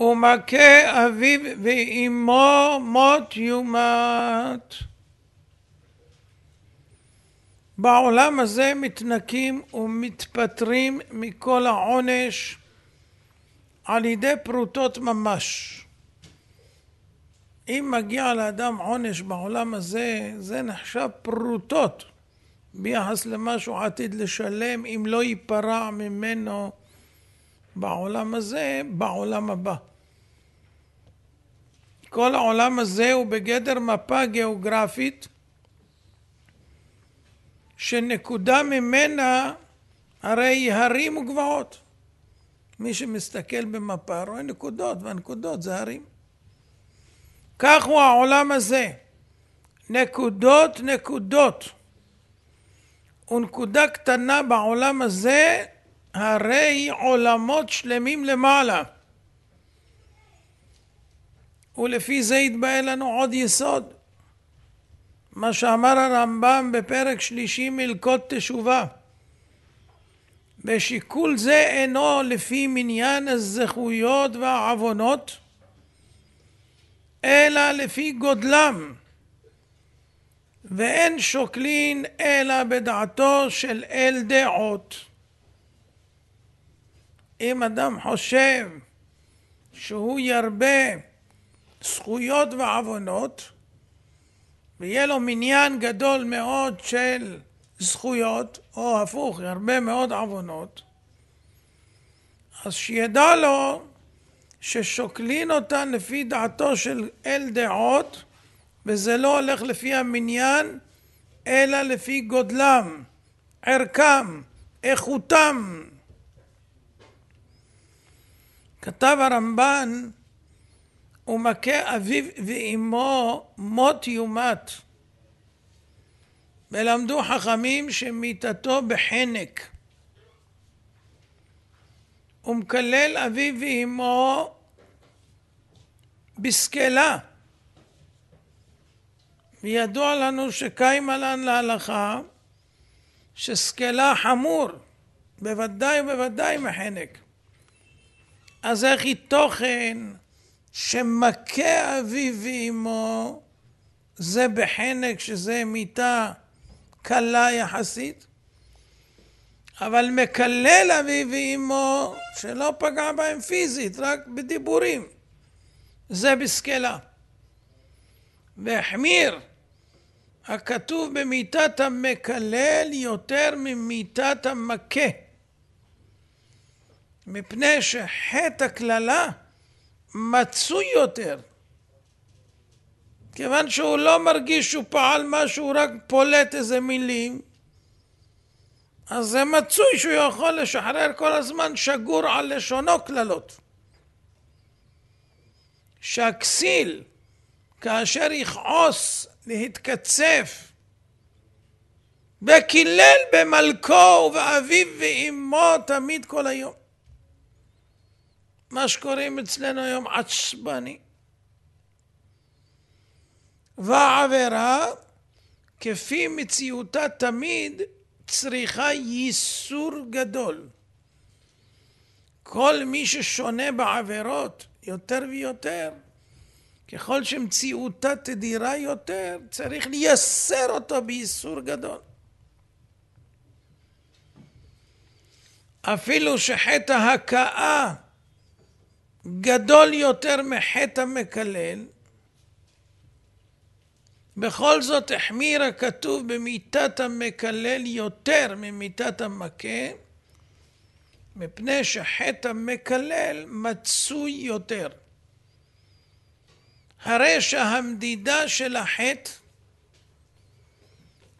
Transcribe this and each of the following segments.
ומכה אביו ואימו מות יומת. בעולם הזה מתנקים ומתפטרים מכל העונש על ידי פרוטות ממש. אם מגיע לאדם עונש בעולם הזה, זה נחשב פרוטות ביחס למה שהוא עתיד לשלם אם לא ייפרע ממנו בעולם הזה, בעולם הבא. כל העולם הזה הוא בגדר מפה גיאוגרפית שנקודה ממנה הרי הרים וגבעות. מי שמסתכל במפה רואה נקודות, והנקודות זה הרים. כך הוא העולם הזה. נקודות, נקודות. ונקודה קטנה בעולם הזה הרי עולמות שלמים למעלה. ולפי זה יתבהל לנו עוד יסוד. מה שאמר הרמב"ם בפרק שלישי מלכות תשובה. בשיקול זה אינו לפי מניין הזכויות והעוונות, אלא לפי גודלם, ואין שוקלין אלא בדעתו של אל דעות. אם אדם חושב שהוא ירבה זכויות ועוונות, ויהיה לו מניין גדול מאוד של זכויות, או הפוך, הרבה מאוד עוונות, אז שידע לו ששוקלין אותן לפי דעתו של אל דעות, וזה לא הולך לפי המניין, אלא לפי גודלם, ערכם, איכותם. כתב הרמב"ן, הוא מכה אביו ואימו מות יומת. ולמדו חכמים שמיתתו בחנק. הוא מקלל אביו ואימו בסקלה. וידוע לנו שקיימה לן להלכה שסקלה חמור, בוודאי ובוודאי מחנק. אז איך היא תוכן שמכה אבי ואימו זה בחנק שזה מיתה קלה יחסית, אבל מקלל אבי ואימו שלא פגע בהם פיזית, רק בדיבורים, זה בסקלה. והחמיר הכתוב במיתת המקלל יותר ממיתת המכה. מפני שחטא הקללה מצוי יותר. כיוון שהוא לא מרגיש שהוא פעל משהו, הוא רק פולט איזה מילים, אז זה מצוי שהוא יכול לשחרר כל הזמן שגור על לשונו קללות. שהכסיל, כאשר יכעוס להתקצף, וקילל במלכו ובאביו ואימו תמיד כל היום. מה שקוראים אצלנו היום עצבני. והעבירה, כפי מציאותה תמיד, צריכה ייסור גדול. כל מי ששונה בעבירות יותר ויותר, ככל שמציאותה תדירה יותר, צריך לייסר אותו בייסור גדול. אפילו שחטא ההכאה גדול יותר מחטא המקלל, בכל זאת החמיר הכתוב במיתת המקלל יותר ממיתת המכה, מפני שחטא המקלל מצוי יותר. הרי שהמדידה של החטא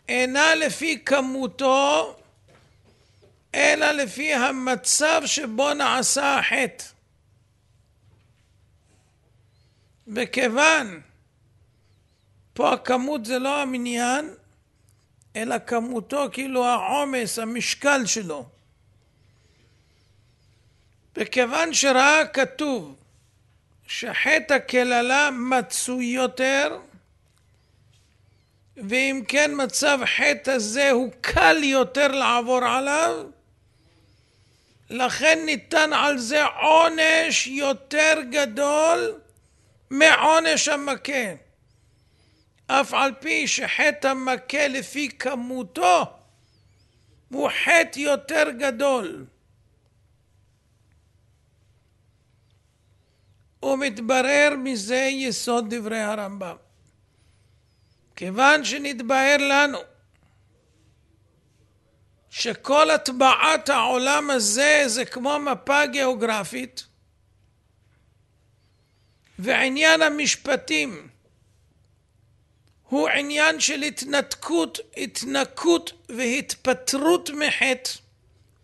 אינה לפי כמותו, אלא לפי המצב שבו נעשה החטא. וכיוון, פה הכמות זה לא המניין, אלא כמותו, כאילו העומס, המשקל שלו. וכיוון שראה כתוב שחטא הקללה מצוי יותר, ואם כן מצב חטא זה הוא קל יותר לעבור עליו, לכן ניתן על זה עונש יותר גדול מעונש המכה. אף על פי שחטא המכה לפי כמותו הוא חטא יותר גדול. ומתברר מזה יסוד דברי הרמב"ם. כיוון שנתבהר לנו שכל הטבעת העולם הזה זה כמו מפה גיאוגרפית ועניין המשפטים הוא עניין של התנתקות, התנקות והתפטרות מחטא.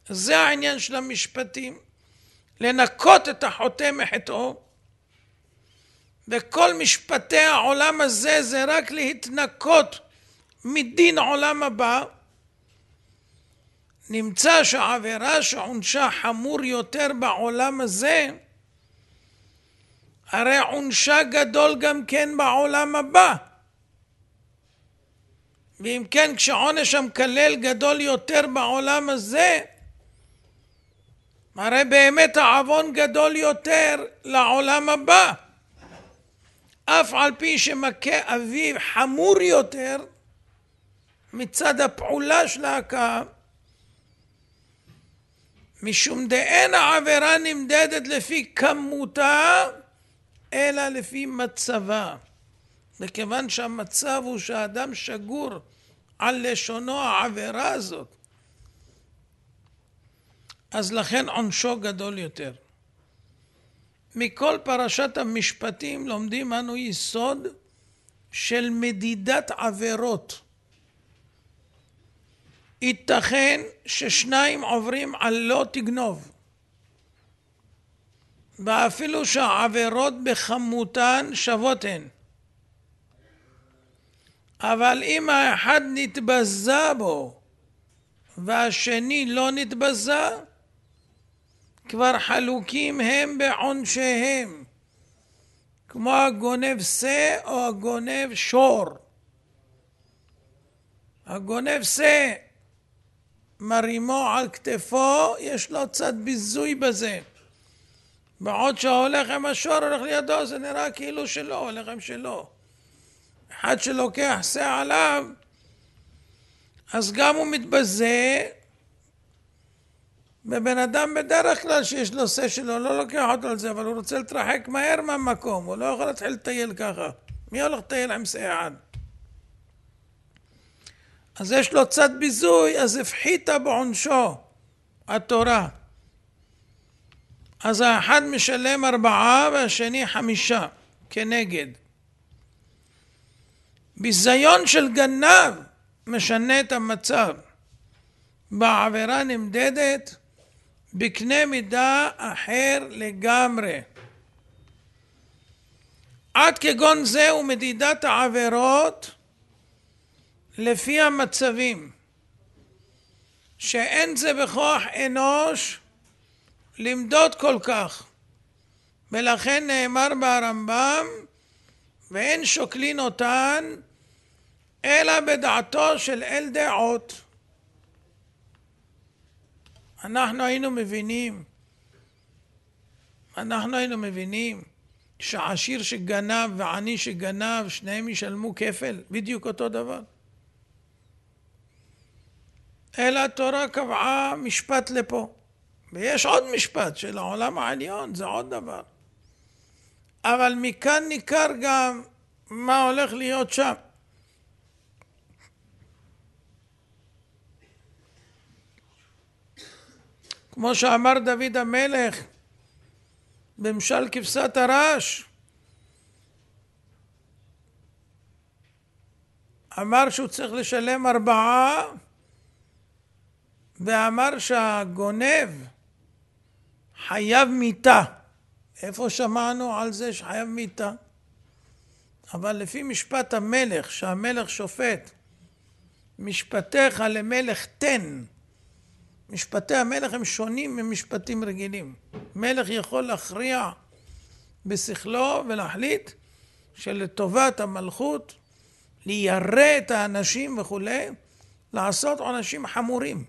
זה העניין של המשפטים, לנקות את החוטא מחטאו. וכל משפטי העולם הזה זה רק להתנקות מדין עולם הבא. נמצא שהעבירה שעונשה חמור יותר בעולם הזה, הרי עונשה גדול גם כן בעולם הבא. ואם כן, כשעונש המקלל גדול יותר בעולם הזה, הרי באמת העוון גדול יותר לעולם הבא. אף על פי שמכה אביו חמור יותר מצד הפעולה של ההכה, משום דאין העבירה נמדדת לפי כמותה אלא לפי מצבה. מכיוון שהמצב הוא שהאדם שגור על לשונו העבירה הזאת, אז לכן עונשו גדול יותר. מכל פרשת המשפטים לומדים אנו יסוד של מדידת עבירות. ייתכן ששניים עוברים על לא תגנוב. ואפילו שהעבירות בכמותן שוות הן. אבל אם האחד נתבזה בו והשני לא נתבזה, כבר חלוקים הם בעונשיהם, כמו הגונב שא או הגונב שור. הגונב שא, מרימו על כתפו, יש לו קצת ביזוי בזה. בעוד שהולך עם השור הולך לידו, זה נראה כאילו שלו, הולך עם שלו. אחד שלוקח שא עליו, אז גם הוא מתבזה בבן אדם בדרך כלל שיש לו שא שלו, לא לוקח אותו על זה, אבל הוא רוצה להתרחק מהר מהמקום, הוא לא יכול להתחיל לטייל ככה. מי הולך לטייל עם שא אחד? אז יש לו צד ביזוי, אז הפחיתה בעונשו התורה. אז האחד משלם ארבעה והשני חמישה כנגד. ביזיון של גנב משנה את המצב. בעבירה נמדדת בקנה מידה אחר לגמרי. עד כגון זה ומדידת העבירות לפי המצבים, שאין זה בכוח אנוש למדוד כל כך. ולכן נאמר ברמב"ם, ואין שוקלין אותן אלא בדעתו של אל דעות. אנחנו היינו מבינים, אנחנו היינו מבינים שעשיר שגנב ועני שגנב, שניהם ישלמו כפל, בדיוק אותו דבר. אלא התורה קבעה משפט לפה. ויש עוד משפט של העולם העליון, זה עוד דבר. אבל מכאן ניכר גם מה הולך להיות שם. כמו שאמר דוד המלך במשל כבשת הרש, אמר שהוא צריך לשלם ארבעה ואמר שהגונב חייב מיתה. איפה שמענו על זה שחייב מיתה? אבל לפי משפט המלך, שהמלך שופט, משפטיך למלך תן. משפטי המלך הם שונים ממשפטים רגילים. מלך יכול להכריע בשכלו ולהחליט שלטובת המלכות לירא את האנשים וכולי, לעשות עונשים חמורים.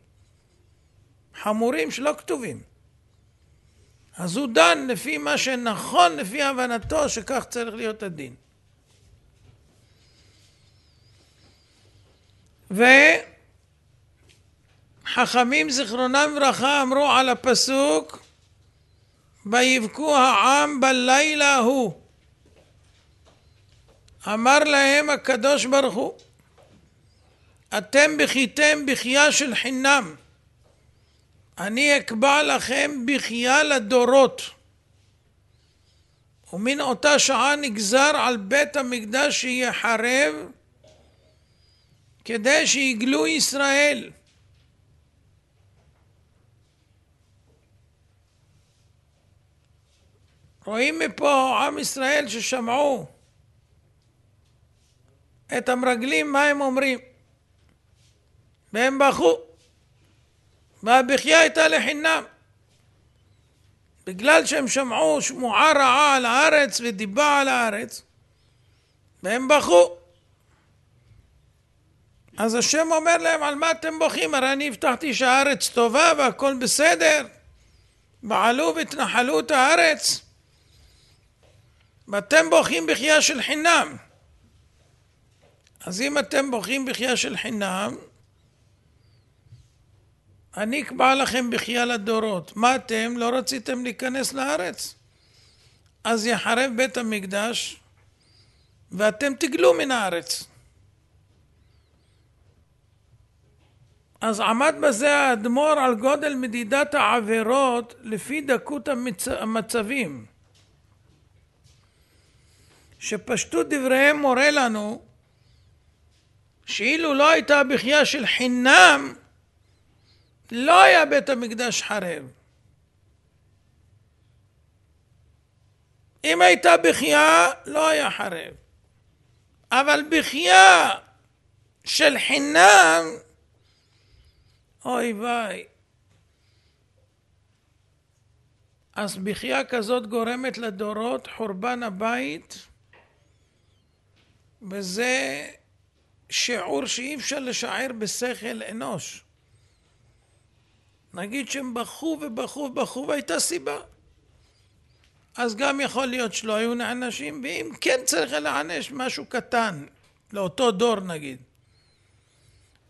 חמורים שלא כתובים. אז הוא דן לפי מה שנכון, לפי הבנתו, שכך צריך להיות הדין. וחכמים זיכרונם וברכה אמרו על הפסוק ויבכו העם בלילה ההוא אמר להם הקדוש ברוך הוא אתם בכיתם בכייה של חינם אני אקבע לכם בחייה לדורות. ומן אותה שעה נגזר על בית המקדש שיחרב כדי שיגלו ישראל. רואים מפה עם ישראל ששמעו את המרגלים מה הם אומרים והם בכו והבכייה הייתה לחינם. בגלל שהם שמעו שמועה רעה על הארץ ודיבה על הארץ, והם בכו. אז השם אומר להם, על מה אתם בוכים? הרי אני הבטחתי שהארץ טובה והכל בסדר. בעלו והתנחלו את הארץ. ואתם בוכים בחייה של חינם. אז אם אתם בוכים בחייה של חינם, אני אקבע לכם בחייה לדורות. מה אתם? לא רציתם להיכנס לארץ? אז יחרב בית המקדש ואתם תגלו מן הארץ. אז עמד בזה האדמו"ר על גודל מדידת העבירות לפי דקות המצ... המצבים. שפשטות דבריהם מורה לנו שאילו לא הייתה בחייה של חינם לא היה בית המקדש חרב. אם הייתה בחייה, לא היה חרב. אבל בחייה של חינם, אוי ווי. אז בחייה כזאת גורמת לדורות חורבן הבית, וזה שיעור שאי אפשר לשער בשכל אנוש. נגיד שהם בכו ובכו ובכו והייתה סיבה. אז גם יכול להיות שלא היו נענשים, ואם כן צריך להענש משהו קטן, לאותו דור נגיד.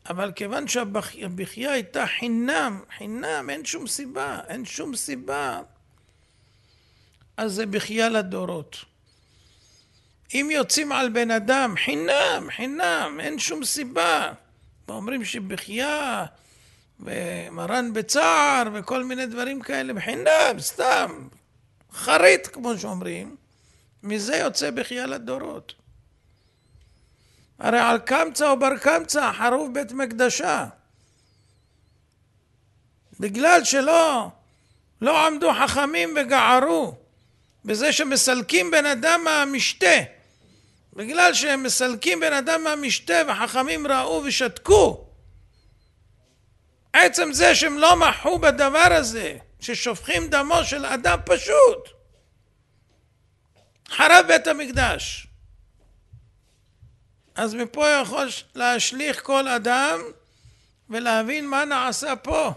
אבל כיוון שהבכייה שהבכי, הייתה חינם, חינם, אין שום סיבה, אין שום סיבה, אז זה בכייה לדורות. אם יוצאים על בן אדם, חינם, חינם, אין שום סיבה, ואומרים שבכייה ומרן בצער, וכל מיני דברים כאלה, בחינם, סתם, חריט, כמו שאומרים, מזה יוצא בכייה לדורות. הרי על קמצא בר קמצא חרוב בית מקדשה. בגלל שלא לא עמדו חכמים וגערו בזה שמסלקים בן אדם מהמשתה. בגלל שהם מסלקים בן אדם מהמשתה וחכמים ראו ושתקו, עצם זה שהם לא מחו בדבר הזה, ששופכים דמו של אדם פשוט, חרב בית המקדש. אז מפה יכול להשליך כל אדם ולהבין מה נעשה פה.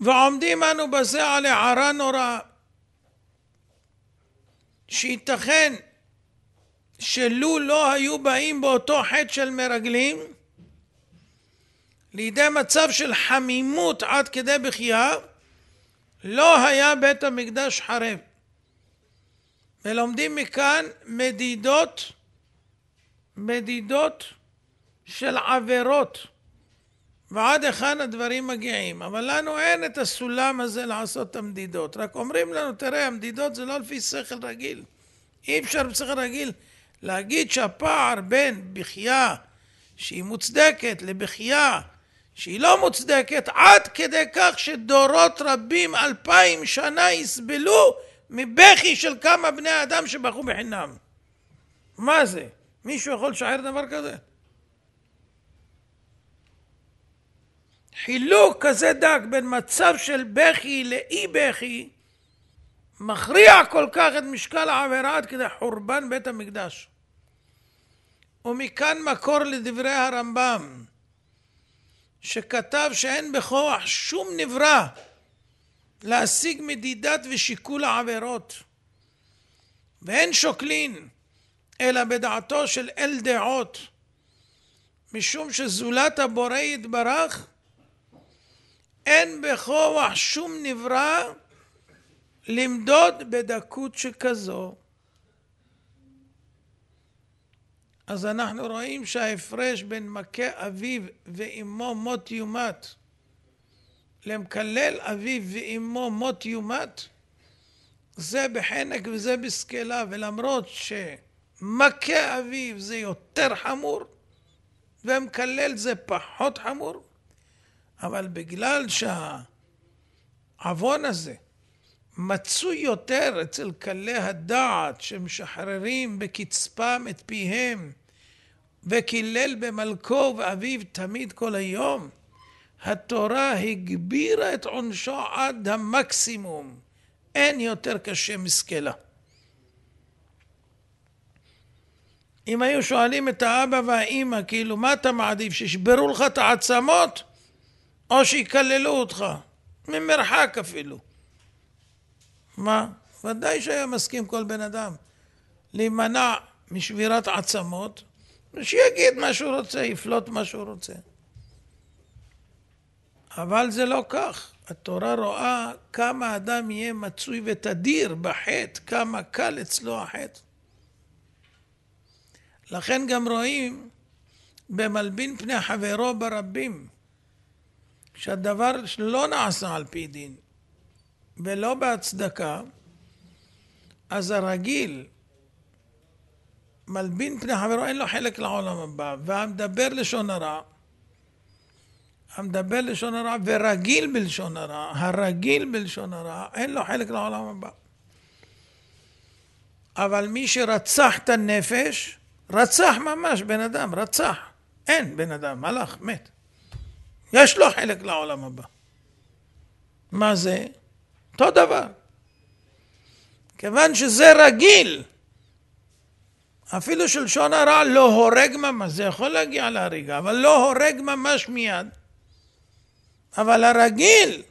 ועומדים אנו בזה על הערה נוראה, שייתכן שלו לא היו באים באותו חטא של מרגלים לידי מצב של חמימות עד כדי בחייה לא היה בית המקדש חרב. ולומדים מכאן מדידות, מדידות של עבירות, ועד היכן הדברים מגיעים. אבל לנו אין את הסולם הזה לעשות את המדידות, רק אומרים לנו, תראה, המדידות זה לא לפי שכל רגיל. אי אפשר בשכל רגיל להגיד שהפער בין בכייה שהיא מוצדקת לבכייה שהיא לא מוצדקת עד כדי כך שדורות רבים אלפיים שנה יסבלו מבכי של כמה בני אדם שבכו בחינם. מה זה? מישהו יכול לשער דבר כזה? חילוק כזה דק בין מצב של בכי לאי בכי מכריע כל כך את משקל העבירה עד כדי חורבן בית המקדש. ומכאן מקור לדברי הרמב"ם, שכתב שאין בכוח שום נברא להשיג מדידת ושיקול העבירות, ואין שוקלין אלא בדעתו של אל דעות, משום שזולת הבורא יתברך, אין בכוח שום נברא למדוד בדקות שכזו. אז אנחנו רואים שההפרש בין מכה אביו ואימו מות יומת למקלל אביו ואימו מות יומת זה בחנק וזה בסקלה ולמרות שמכה אביו זה יותר חמור ומקלל זה פחות חמור אבל בגלל שהעוון הזה מצוי יותר אצל קלי הדעת שמשחררים בקצפם את פיהם וקילל במלכו ואביו תמיד כל היום, התורה הגבירה את עונשו עד המקסימום. אין יותר קשה מסכלה. אם היו שואלים את האבא והאימא, כאילו, מה אתה מעדיף, שישברו לך את העצמות או שיקללו אותך? ממרחק אפילו. מה? ודאי שהיה מסכים כל בן אדם להימנע משבירת עצמות, ושיגיד מה שהוא רוצה, יפלוט מה שהוא רוצה. אבל זה לא כך. התורה רואה כמה אדם יהיה מצוי ותדיר בחטא, כמה קל אצלו החטא. לכן גם רואים במלבין פני חברו ברבים, שהדבר לא נעשה על פי דין. ולא בהצדקה, אז הרגיל מלבין פני חברו, אין לו חלק לעולם הבא, והמדבר לשון הרע, המדבר לשון הרע ורגיל בלשון הרע, הרגיל בלשון הרע, אין לו חלק לעולם הבא. אבל מי שרצח את הנפש, רצח ממש בן אדם, רצח. אין בן אדם, הלך, מת. יש לו חלק לעולם הבא. מה זה? אותו דבר. כיוון שזה רגיל, אפילו שלשון הרע לא הורג ממש, זה יכול להגיע להריגה, אבל לא הורג ממש מיד. אבל הרגיל,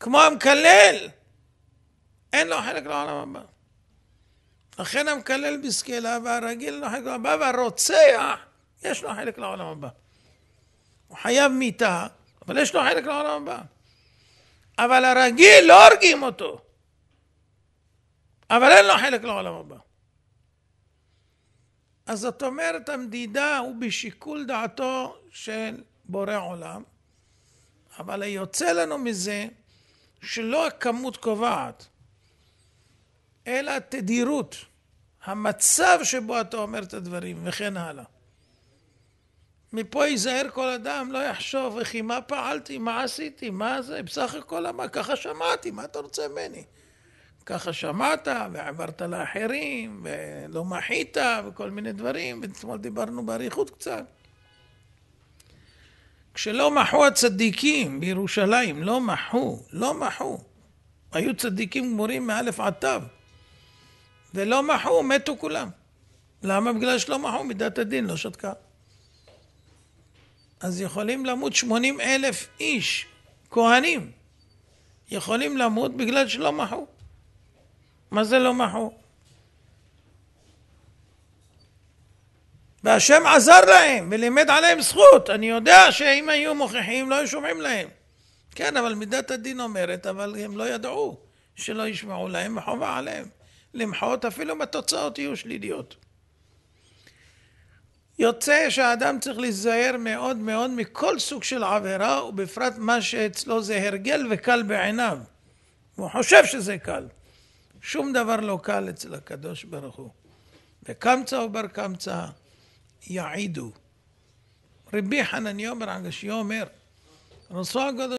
כמו המקלל, אין לו חלק לעולם הבא. לכן המקלל בסקילה והרגיל אין לא לו חלק לעולם הבא, והרוצח, יש לו חלק לעולם הבא. הוא חייב מיתה, אבל יש לו חלק לעולם הבא. אבל הרגיל לא הורגים אותו. אבל אין לו חלק לעולם הבא. אז זאת אומרת המדידה הוא בשיקול דעתו של בורא עולם, אבל היוצא לנו מזה שלא הכמות קובעת, אלא התדירות, המצב שבו אתה אומר את הדברים וכן הלאה. מפה ייזהר כל אדם, לא יחשוב, וכי מה פעלתי, מה עשיתי, מה זה, בסך הכל אמר, ככה שמעתי, מה אתה רוצה ממני? ככה שמעת, ועברת לאחרים, ולא מחית, וכל מיני דברים, ואתמול דיברנו באריכות קצת. כשלא מחו הצדיקים בירושלים, לא מחו, לא מחו. היו צדיקים גמורים מאלף עד תו. ולא מחו, מתו כולם. למה? בגלל שלא מחו, מידת הדין לא שתקה. אז יכולים למות 80 אלף איש, כהנים, יכולים למות בגלל שלא מחו. מה זה לא מחו? והשם עזר להם ולימד עליהם זכות. אני יודע שאם היו מוכיחים לא היו שומעים להם. כן, אבל מידת הדין אומרת, אבל הם לא ידעו שלא ישמעו להם, וחובה עליהם למחות אפילו אם התוצאות יהיו שליליות. יוצא שהאדם צריך להיזהר מאוד מאוד מכל סוג של עבירה, ובפרט מה שאצלו זה הרגל וקל בעיניו. הוא חושב שזה קל. שום דבר לא קל אצל הקדוש ברוך הוא. וקמצא ובר קמצא יעידו. רבי חנניה בן אומר, רצו הקדוש